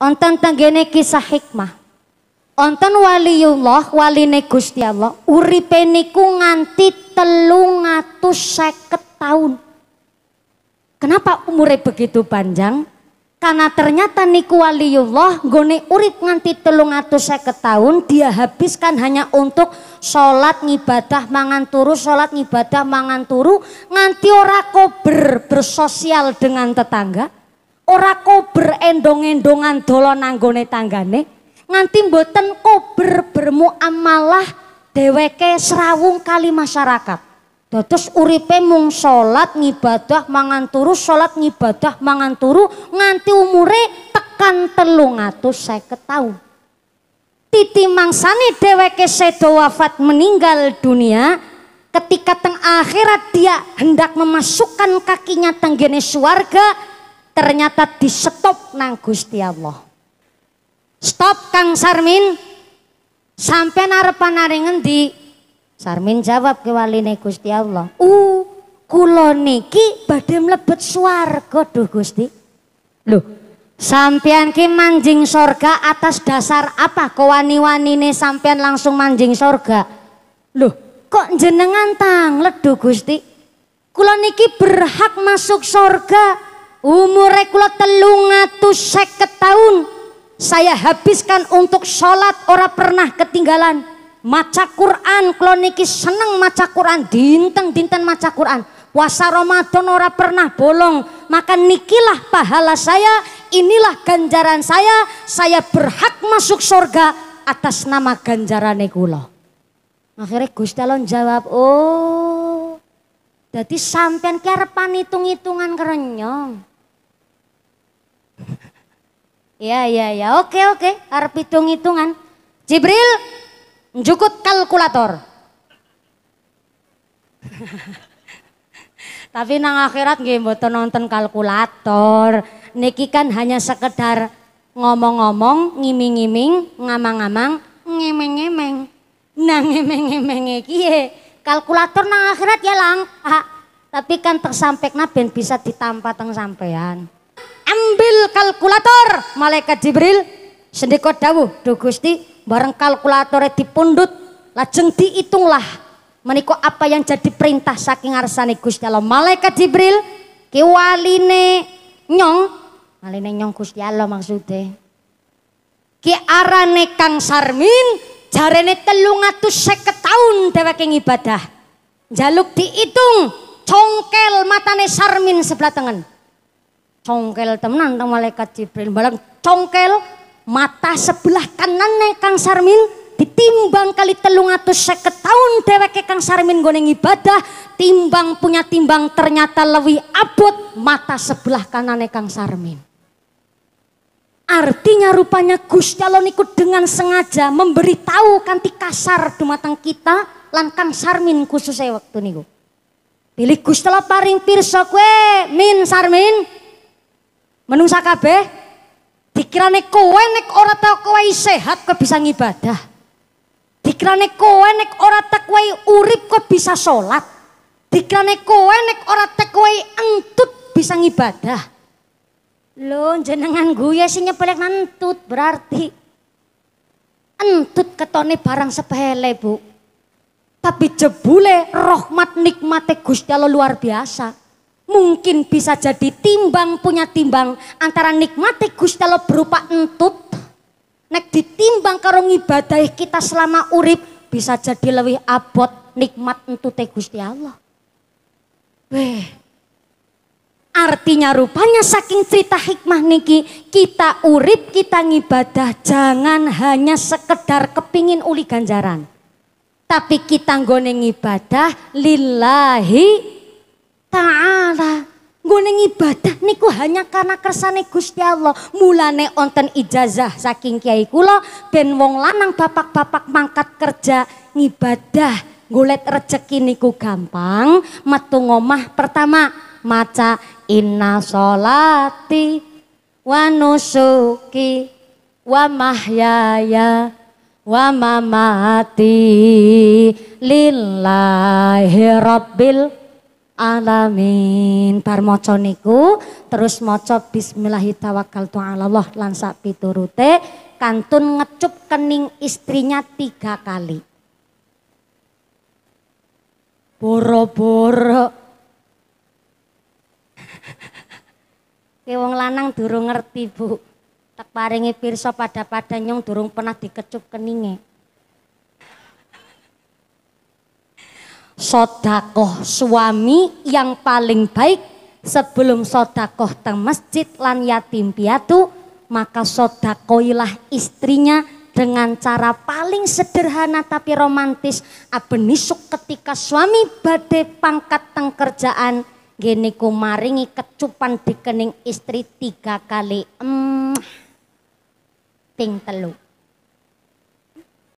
Onten tenggene kisah hikmah. Onten waliullah, waline Gusti Allah, uripe niku nganti 350 tahun. Kenapa umure begitu panjang? Karena ternyata niku waliullah gone urip nganti 350 tahun dia habiskan hanya untuk sholat ngibadah mangan turu, sholat ngibadah mangan turu, nganti ora kober bersosial dengan tetangga ora kober endong-endongan dolo nanggone tanggane nganti mboten kober bermuamalah deweke serawung kali masyarakat Dados uripe mung salat ngibadah mangan turu, salat ngibadah mangan turu nganti umure tekan telung saya taun. Titi mangsane deweke sedo wafat meninggal dunia ketika teng akhirat dia hendak memasukkan kakinya tenggene suarga ternyata di stop nang Gusti Allah. Stop Kang Sarmin. Sampai narepan naring ngendi? Sarmin jawab ke waline Gusti Allah. Uh, kula niki badhe mlebet swarga duh Gusti. lu sampean ki manjing sorga atas dasar apa wani wanine sampean langsung manjing sorga? lu kok jenengan tang, ledu Gusti? Kula niki berhak masuk sorga umur kula telung atus seket tahun saya habiskan untuk sholat ora pernah ketinggalan maca Quran kula niki seneng maca Quran dinteng dinten maca Quran puasa Ramadan ora pernah bolong maka nikilah pahala saya inilah ganjaran saya saya berhak masuk surga atas nama ganjaran kula akhirnya Gusti Allah jawab oh jadi sampean ki hitung-hitungan kerenyong Iya, iya, iya. Oke, oke. Harap hitung-hitungan. Jibril, jukut kalkulator. Tapi nang akhirat nggih mboten nonton kalkulator. Niki kan hanya sekedar ngomong-ngomong, ngiming-ngiming, ngamang-ngamang, ngemeng-ngemeng. Nang ngemeng-ngemeng iki kalkulator nang akhirat ya lang. Ah, Tapi kan tersampekna ben bisa ditampa teng sampean ambil kalkulator malaikat Jibril sendiko dawuh duh Gusti bareng kalkulatore dipundut lajeng diitunglah meniko apa yang jadi perintah saking arsani Gusti Allah malaikat Jibril ki waline nyong maline nyong Gusti Allah maksudnya ki arane Kang Sarmin jarene 350 taun dheweke ibadah jaluk diitung congkel matane Sarmin sebelah tengen congkel temenan tang malaikat Jibril bareng congkel mata sebelah kanannya Kang Sarmin ditimbang kali telung atus seket tahun dheweke Kang Sarmin goneng ibadah timbang punya timbang ternyata lebih abot mata sebelah kanannya Kang Sarmin artinya rupanya Gus Allah niku dengan sengaja memberitahu kanti kasar dumateng kita lan Kang Sarmin khususnya waktu niku pilih Gus Allah paring pirsa kue min Sarmin Menungsa kabeh dikirane kowe nek ora tau kowe sehat kok bisa ngibadah. Dikirane kowe nek ora tak kowe urip kok bisa sholat. Dikirane kowe nek ora tak kowe entut bisa ngibadah. Lo jenengan gue sih nyepelek nantut berarti. Entut ketone barang sepele bu. Tapi jebule rahmat nikmate Gusti Allah luar biasa mungkin bisa jadi timbang punya timbang antara nikmati Gusti Allah berupa entut nek ditimbang karo ibadah kita selama urip bisa jadi lebih abot nikmat entute Gusti Allah weh artinya rupanya saking cerita hikmah niki kita urip kita ngibadah jangan hanya sekedar kepingin uli ganjaran tapi kita nggone ngibadah lillahi taala. Gue ibadah niku hanya karena kersane Gusti Allah. Mulane onten ijazah saking kiai kula ben wong lanang bapak-bapak mangkat kerja ngibadah Golet rezeki niku gampang metu ngomah pertama maca inna solati wa nusuki wa mahyaya wa mamati lillahi rabbil alamin. Bar maca niku terus maca bismillahirrahmanirrahim lan sak piturute kantun ngecup kening istrinya tiga kali. Boro-boro. Ki wong lanang durung ngerti, Bu. Tak paringi pirsa pada-pada nyong durung pernah dikecup keninge. sodakoh suami yang paling baik sebelum sodakoh teng masjid lan yatim piatu maka sodakoilah istrinya dengan cara paling sederhana tapi romantis abenisuk ketika suami badai pangkat teng kerjaan gini ku maringi kecupan di kening istri tiga kali hmm mm, ting teluk